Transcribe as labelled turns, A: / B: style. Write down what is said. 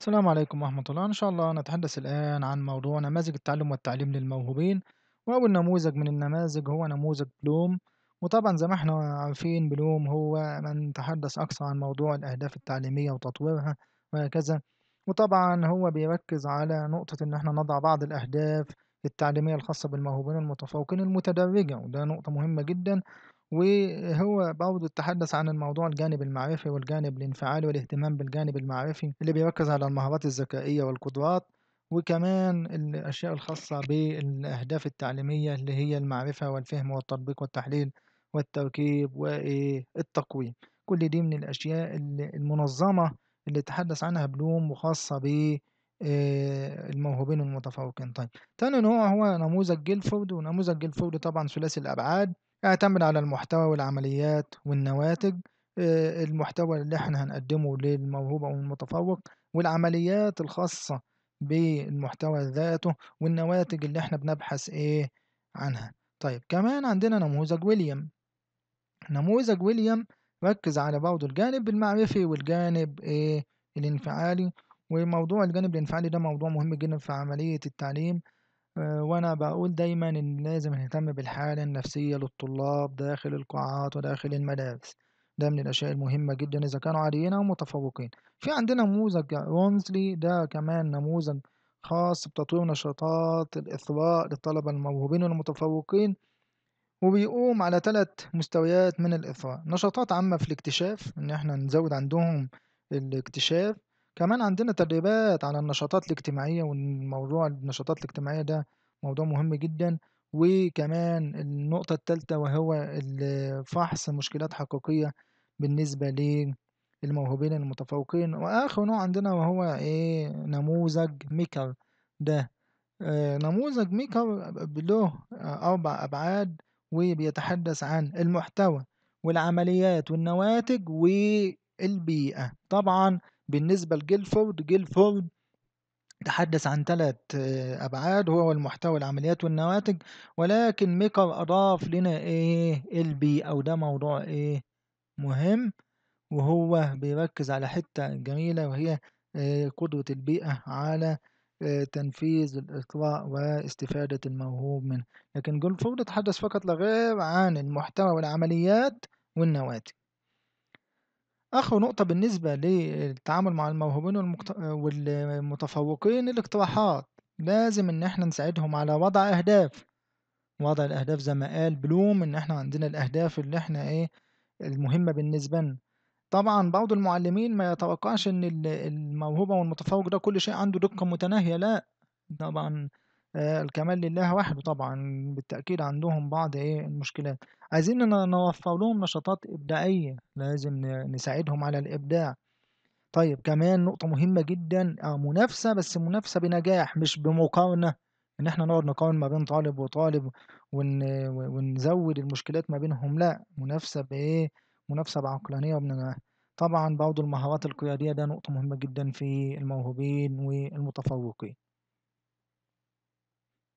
A: السلام عليكم ورحمة الله إن شاء الله نتحدث الآن عن موضوع نماذج التعلم والتعليم للموهوبين وأول نموذج من النماذج هو نموذج بلوم وطبعا زي ما احنا عارفين بلوم هو من تحدث أكثر عن موضوع الأهداف التعليمية وتطويرها وهكذا وطبعا هو بيركز على نقطة إن احنا نضع بعض الأهداف التعليمية الخاصة بالموهوبين المتفوقين المتدرجة وده نقطة مهمة جدا وهو برضه تحدث عن الموضوع الجانب المعرفي والجانب الانفعالي والاهتمام بالجانب المعرفي اللي بيركز على المهارات الذكائية والقدرات وكمان الأشياء الخاصة بالأهداف التعليمية اللي هي المعرفة والفهم والتطبيق والتحليل والتركيب والتقويم إيه، كل دي من الأشياء المنظمة اللي تحدث عنها بلوم وخاصة ب آه، الموهوبين المتفوقين طيب تاني نوع هو نموذج جيلفورد ونموذج جيلفورد طبعا ثلاثي الأبعاد اعتمد على المحتوى والعمليات والنواتج آه، المحتوى اللي احنا هنقدمه للموهوب او المتفوق والعمليات الخاصة بالمحتوى ذاته والنواتج اللي احنا بنبحث ايه عنها طيب كمان عندنا نموذج ويليام نموذج ويليام ركز على برضه الجانب المعرفي والجانب ايه الانفعالي وموضوع الجانب الانفعالي ده موضوع مهم جدا في عملية التعليم آه، وأنا بقول دايما إن لازم نهتم بالحالة النفسية للطلاب داخل القاعات وداخل المدارس ده من الأشياء المهمة جدا إذا كانوا عاديين أو متفوقين في عندنا نموذج رونزلي ده كمان نموذج خاص بتطوير نشاطات الإثراء للطلبة الموهوبين والمتفوقين وبيقوم على ثلاث مستويات من الإثراء نشاطات عامة في الاكتشاف إن إحنا نزود عندهم الاكتشاف كمان عندنا تدريبات على النشاطات الاجتماعية والموضوع النشاطات الاجتماعية ده موضوع مهم جدا وكمان النقطة التالتة وهو فحص مشكلات حقيقية بالنسبة للموهوبين المتفوقين وآخر نوع عندنا وهو إيه نموذج ميكر ده آه، نموذج ميكر له أربع أبعاد وبيتحدث عن المحتوى والعمليات والنواتج والبيئة طبعا بالنسبة لجيلفورد جيلفورد تحدث عن ثلاث آه، أبعاد هو المحتوى العمليات والنواتج ولكن ميكر أضاف لنا إيه البي أو ده موضوع إيه مهم وهو بيركز على حتة جميلة وهي آه، قدرة البيئة على آه، تنفيذ الإطلاق واستفادة الموهوب منه لكن جولفورد تحدث فقط لا غير عن المحتوى والعمليات والنواتج آخر نقطة بالنسبة للتعامل مع الموهوبين والمقت... والمتفوقين الاقتراحات لازم إن إحنا نساعدهم على وضع أهداف وضع الأهداف زي ما قال بلوم إن إحنا عندنا الأهداف اللي إحنا إيه المهمة بالنسبة لنا طبعا بعض المعلمين ما يتوقعش إن ال- الموهوبة والمتفوق ده كل شيء عنده دقة متناهية لأ طبعا آه، الكمال لله وحده طبعا بالتأكيد عندهم بعض إيه المشكلات عايزين نوفر لهم نشاطات إبداعية لازم نساعدهم على الإبداع طيب كمان نقطة مهمة جدا آه، منافسة بس منافسة بنجاح مش بمقارنة إن إحنا نقعد نقارن ما بين طالب وطالب ون... ونزود المشكلات ما بينهم لأ منافسة بإيه منافسة بعقلانية وبنجاح طبعا برضه المهارات القيادية ده نقطة مهمة جدا في الموهوبين والمتفوقين